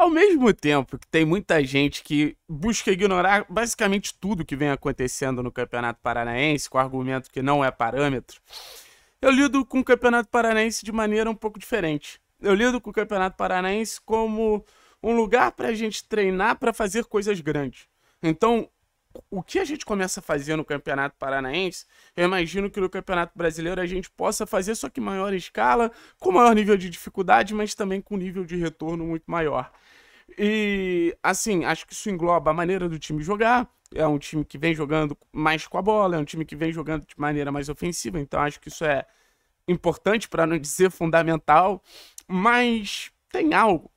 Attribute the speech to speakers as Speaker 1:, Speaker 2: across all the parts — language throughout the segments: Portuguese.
Speaker 1: Ao mesmo tempo que tem muita gente que busca ignorar basicamente tudo que vem acontecendo no Campeonato Paranaense, com o argumento que não é parâmetro, eu lido com o Campeonato Paranaense de maneira um pouco diferente. Eu lido com o Campeonato Paranaense como um lugar para a gente treinar para fazer coisas grandes. Então, o que a gente começa a fazer no Campeonato Paranaense, eu imagino que no Campeonato Brasileiro a gente possa fazer, só que maior escala, com maior nível de dificuldade, mas também com nível de retorno muito maior. E, assim, acho que isso engloba a maneira do time jogar. É um time que vem jogando mais com a bola, é um time que vem jogando de maneira mais ofensiva, então acho que isso é importante, para não dizer fundamental, mas tem algo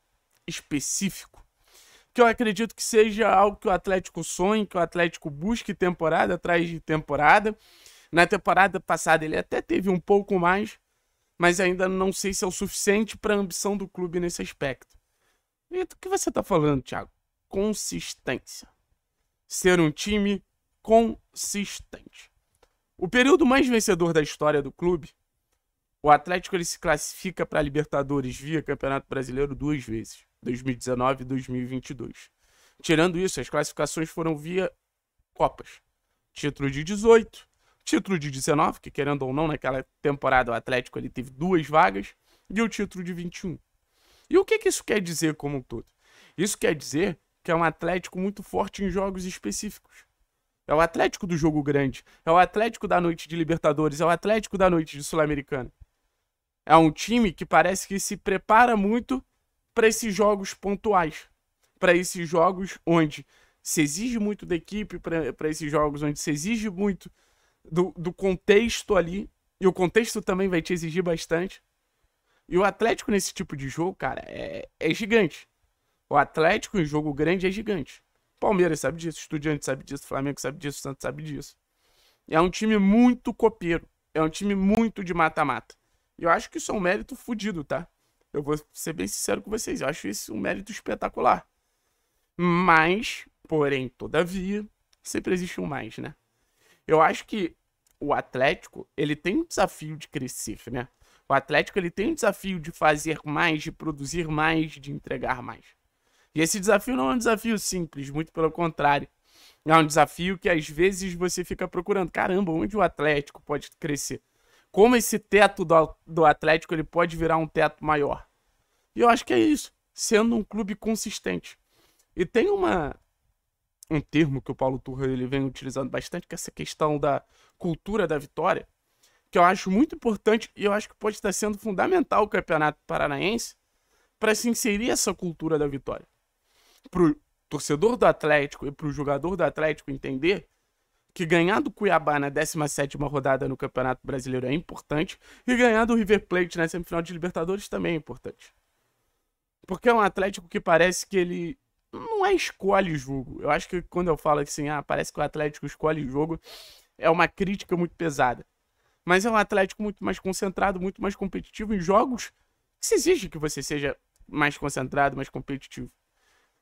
Speaker 1: específico que eu acredito que seja algo que o Atlético sonhe, que o Atlético busque temporada atrás de temporada. Na temporada passada ele até teve um pouco mais, mas ainda não sei se é o suficiente para a ambição do clube nesse aspecto. E do que você está falando, Thiago? Consistência. Ser um time consistente. O período mais vencedor da história do clube, o Atlético ele se classifica para a Libertadores via Campeonato Brasileiro duas vezes. 2019 e 2022. Tirando isso, as classificações foram via Copas. Título de 18, título de 19, que querendo ou não, naquela temporada o Atlético ele teve duas vagas, e o título de 21. E o que, que isso quer dizer como um todo? Isso quer dizer que é um Atlético muito forte em jogos específicos. É o Atlético do jogo grande, é o Atlético da noite de Libertadores, é o Atlético da noite de Sul-Americana. É um time que parece que se prepara muito para esses jogos pontuais, para esses jogos onde se exige muito da equipe, para esses jogos onde se exige muito do, do contexto ali, e o contexto também vai te exigir bastante. E o Atlético nesse tipo de jogo, cara, é, é gigante. O Atlético em jogo grande é gigante. Palmeiras sabe disso, Estudiante sabe disso, Flamengo sabe disso, Santos sabe disso. É um time muito copeiro. É um time muito de mata-mata. E eu acho que isso é um mérito fudido, tá? Eu vou ser bem sincero com vocês, eu acho isso um mérito espetacular. Mas, porém, todavia, sempre existe um mais, né? Eu acho que o Atlético, ele tem um desafio de crescer, né? O Atlético, ele tem um desafio de fazer mais, de produzir mais, de entregar mais. E esse desafio não é um desafio simples, muito pelo contrário. É um desafio que às vezes você fica procurando, caramba, onde o Atlético pode crescer? como esse teto do, do Atlético ele pode virar um teto maior. E eu acho que é isso, sendo um clube consistente. E tem uma um termo que o Paulo Turra ele vem utilizando bastante, que é essa questão da cultura da vitória, que eu acho muito importante e eu acho que pode estar sendo fundamental o Campeonato Paranaense para se inserir essa cultura da vitória. Para o torcedor do Atlético e para o jogador do Atlético entender que ganhar do Cuiabá na 17ª rodada no Campeonato Brasileiro é importante e ganhar do River Plate na semifinal de Libertadores também é importante. Porque é um Atlético que parece que ele não é escolhe jogo. Eu acho que quando eu falo assim, ah, parece que o Atlético escolhe jogo, é uma crítica muito pesada. Mas é um Atlético muito mais concentrado, muito mais competitivo em jogos que se exige que você seja mais concentrado, mais competitivo.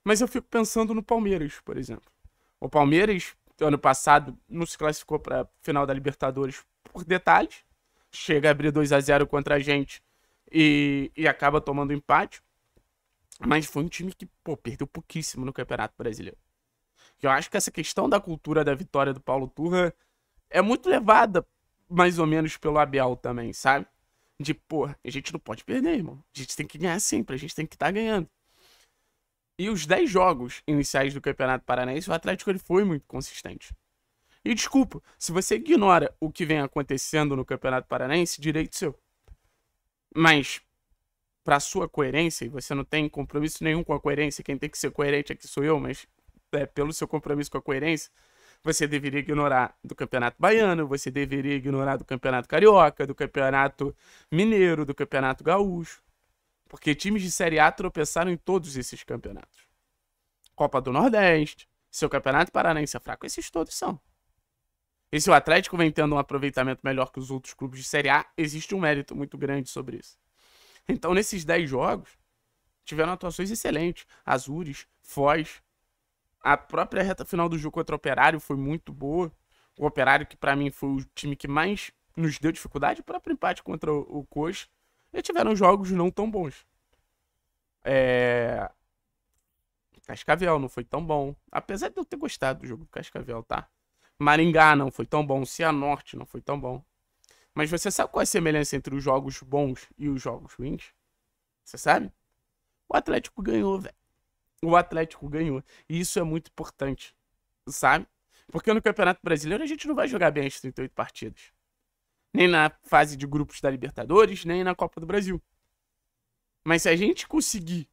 Speaker 1: Mas eu fico pensando no Palmeiras, por exemplo. O Palmeiras ano passado não se classificou para final da Libertadores por detalhes. Chega a abrir 2 a 0 contra a gente e, e acaba tomando empate. Mas foi um time que, pô, perdeu pouquíssimo no Campeonato Brasileiro. Eu acho que essa questão da cultura da vitória do Paulo Turra é muito levada, mais ou menos, pelo Abel também, sabe? De, pô, a gente não pode perder, irmão. A gente tem que ganhar sempre, a gente tem que estar tá ganhando. E os 10 jogos iniciais do Campeonato Paranaense, o Atlético ele foi muito consistente. E desculpa, se você ignora o que vem acontecendo no Campeonato Paranaense, direito seu. Mas, para sua coerência, e você não tem compromisso nenhum com a coerência, quem tem que ser coerente aqui sou eu, mas é, pelo seu compromisso com a coerência, você deveria ignorar do Campeonato Baiano, você deveria ignorar do Campeonato Carioca, do Campeonato Mineiro, do Campeonato Gaúcho. Porque times de Série A tropeçaram em todos esses campeonatos. Copa do Nordeste, seu Campeonato Paranaense é fraco, esses todos são. E se o Atlético vem tendo um aproveitamento melhor que os outros clubes de Série A, existe um mérito muito grande sobre isso. Então, nesses 10 jogos, tiveram atuações excelentes. Azures, Foz. A própria reta final do jogo contra o Operário foi muito boa. O Operário, que para mim foi o time que mais nos deu dificuldade, o próprio empate contra o, o Coxa. E tiveram jogos não tão bons. É... Cascavel não foi tão bom. Apesar de eu ter gostado do jogo do Cascavel, tá? Maringá não foi tão bom. Cianorte não foi tão bom. Mas você sabe qual é a semelhança entre os jogos bons e os jogos ruins? Você sabe? O Atlético ganhou, velho. O Atlético ganhou. E isso é muito importante, sabe? Porque no Campeonato Brasileiro a gente não vai jogar bem as 38 partidas nem na fase de grupos da Libertadores, nem na Copa do Brasil. Mas se a gente conseguir,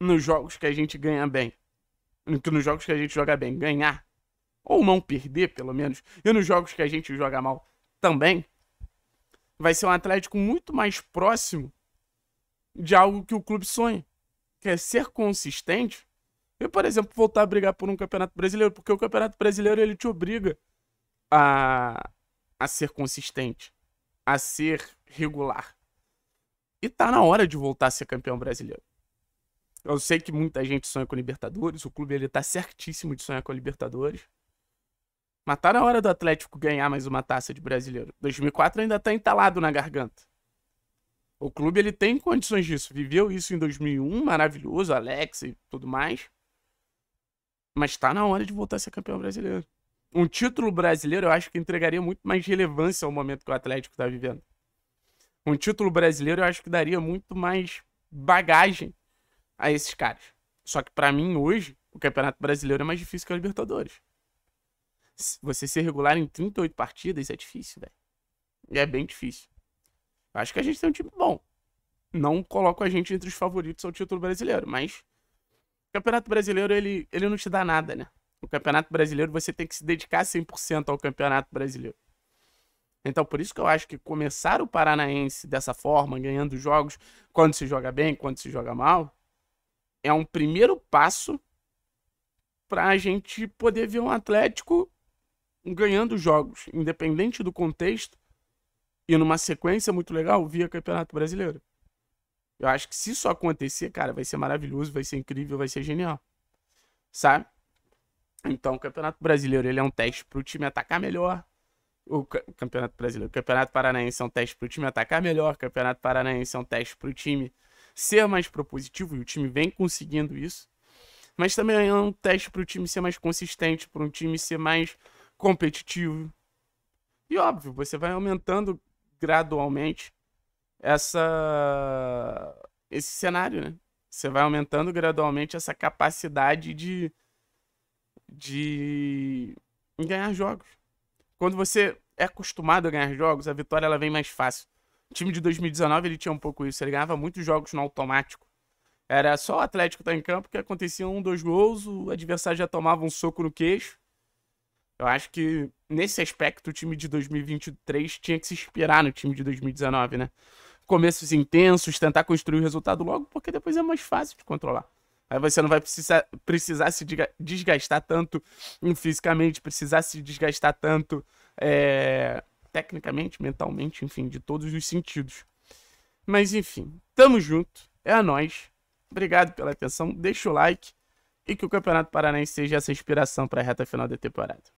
Speaker 1: nos jogos que a gente ganha bem, nos jogos que a gente joga bem, ganhar, ou não perder, pelo menos, e nos jogos que a gente joga mal também, vai ser um Atlético muito mais próximo de algo que o clube sonha, que é ser consistente e, por exemplo, voltar a brigar por um Campeonato Brasileiro, porque o Campeonato Brasileiro ele te obriga a, a ser consistente, a ser regular. E tá na hora de voltar a ser campeão brasileiro. Eu sei que muita gente sonha com Libertadores, o clube ele tá certíssimo de sonhar com Libertadores. Mas tá na hora do Atlético ganhar mais uma taça de brasileiro. 2004 ainda tá entalado na garganta. O clube ele tem condições disso. Viveu isso em 2001, maravilhoso, Alex e tudo mais. Mas tá na hora de voltar a ser campeão brasileiro um título brasileiro, eu acho que entregaria muito mais relevância ao momento que o Atlético está vivendo. Um título brasileiro, eu acho que daria muito mais bagagem a esses caras. Só que para mim, hoje, o Campeonato Brasileiro é mais difícil que a Libertadores. Você ser regular em 38 partidas é difícil, velho. É bem difícil. Eu acho que a gente tem um time bom. Não coloco a gente entre os favoritos ao título brasileiro, mas o Campeonato Brasileiro ele, ele não te dá nada, né? No Campeonato Brasileiro, você tem que se dedicar 100% ao Campeonato Brasileiro. Então, por isso que eu acho que começar o Paranaense dessa forma, ganhando jogos quando se joga bem, quando se joga mal, é um primeiro passo para a gente poder ver um Atlético ganhando jogos, independente do contexto, e numa sequência muito legal via Campeonato Brasileiro. Eu acho que se isso acontecer, cara, vai ser maravilhoso, vai ser incrível, vai ser genial. Sabe? Então, o Campeonato Brasileiro ele é um teste para o time atacar melhor. O Campeonato Brasileiro, o Campeonato Paranaense é um teste para o time atacar melhor. O Campeonato Paranaense é um teste para o time ser mais propositivo e o time vem conseguindo isso. Mas também é um teste para o time ser mais consistente, para um time ser mais competitivo. E óbvio, você vai aumentando gradualmente essa esse cenário, né? Você vai aumentando gradualmente essa capacidade de de ganhar jogos. Quando você é acostumado a ganhar jogos, a vitória ela vem mais fácil. O time de 2019 ele tinha um pouco isso, ele ganhava muitos jogos no automático. Era só o Atlético estar tá em campo que acontecia um, dois gols, o adversário já tomava um soco no queixo. Eu acho que nesse aspecto o time de 2023 tinha que se inspirar no time de 2019, né? Começos intensos, tentar construir o resultado logo, porque depois é mais fácil de controlar. Aí você não vai precisar, precisar se desgastar tanto fisicamente, precisar se desgastar tanto é, tecnicamente, mentalmente, enfim, de todos os sentidos. Mas enfim, tamo junto, é a nós. Obrigado pela atenção, deixa o like e que o Campeonato Paranaense seja essa inspiração para a reta final da temporada.